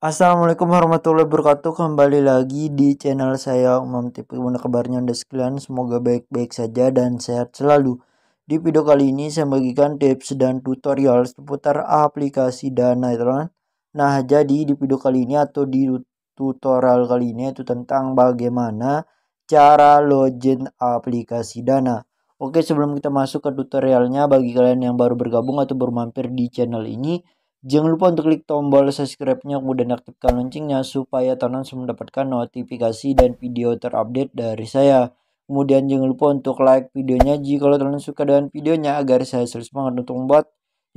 Assalamualaikum warahmatullahi wabarakatuh Kembali lagi di channel saya Umam Tipu Gimana kabarnya anda sekalian Semoga baik-baik saja dan sehat selalu Di video kali ini saya bagikan tips dan tutorial Seputar aplikasi Dana teman Nah jadi di video kali ini atau di tutorial kali ini Itu tentang bagaimana cara login aplikasi Dana Oke sebelum kita masuk ke tutorialnya Bagi kalian yang baru bergabung atau baru mampir di channel ini Jangan lupa untuk klik tombol subscribe-nya kemudian aktifkan loncengnya supaya teman semua mendapatkan notifikasi dan video terupdate dari saya. Kemudian jangan lupa untuk like videonya jika teman suka dengan videonya agar saya selalu semangat untuk membuat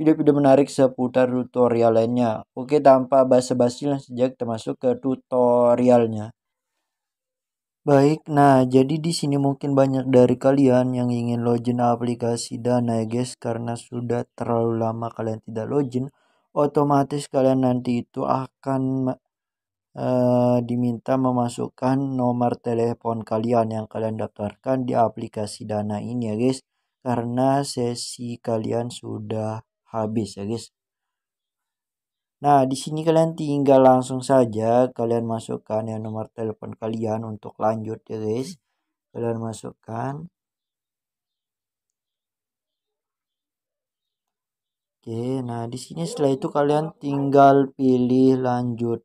video-video menarik seputar tutorial lainnya. Oke tanpa basa-basi langsung saja kita masuk ke tutorialnya. Baik, nah jadi di sini mungkin banyak dari kalian yang ingin login aplikasi Dana ya guys karena sudah terlalu lama kalian tidak login otomatis kalian nanti itu akan uh, diminta memasukkan nomor telepon kalian yang kalian daftarkan di aplikasi Dana ini ya guys karena sesi kalian sudah habis ya guys Nah, di sini kalian tinggal langsung saja kalian masukkan ya nomor telepon kalian untuk lanjut ya guys. Kalian masukkan. Oke, nah di sini setelah itu kalian tinggal pilih lanjut.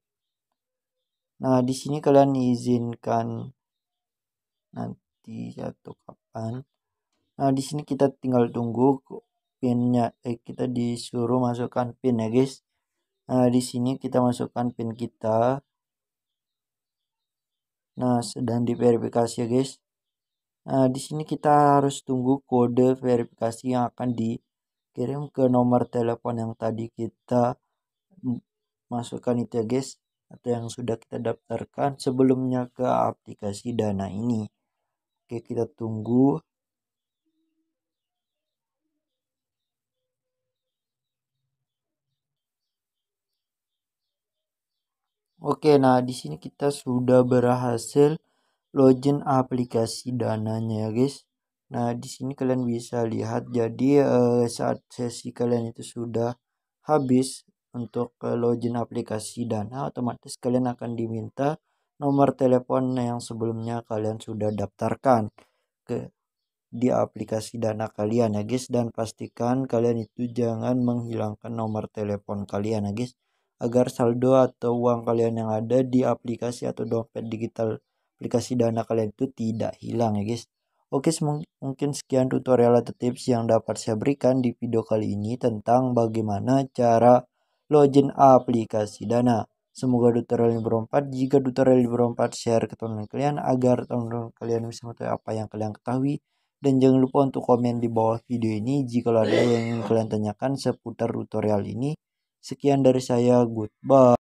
Nah, di sini kalian izinkan nanti jatuh kapan. Nah, di sini kita tinggal tunggu pinnya eh kita disuruh masukkan pin ya, guys. Nah, di sini kita masukkan pin kita. Nah, sedang diverifikasi ya, guys. Nah, di sini kita harus tunggu kode verifikasi yang akan di kirim ke nomor telepon yang tadi kita masukkan itu ya guys atau yang sudah kita daftarkan sebelumnya ke aplikasi Dana ini. Oke, kita tunggu. Oke, nah di sini kita sudah berhasil login aplikasi Dananya ya guys. Nah, di sini kalian bisa lihat jadi uh, saat sesi kalian itu sudah habis untuk uh, login aplikasi Dana, otomatis kalian akan diminta nomor telepon yang sebelumnya kalian sudah daftarkan ke di aplikasi Dana kalian ya guys dan pastikan kalian itu jangan menghilangkan nomor telepon kalian ya guys agar saldo atau uang kalian yang ada di aplikasi atau dompet digital aplikasi Dana kalian itu tidak hilang ya guys. Oke, mungkin sekian tutorial atau tips yang dapat saya berikan di video kali ini tentang bagaimana cara login aplikasi Dana. Semoga tutorial ini bermanfaat. Jika tutorial ini bermanfaat, share ke teman-teman kalian agar teman-teman kalian bisa mengetahui apa yang kalian ketahui. Dan jangan lupa untuk komen di bawah video ini jika ada yang ingin kalian tanyakan seputar tutorial ini. Sekian dari saya, goodbye.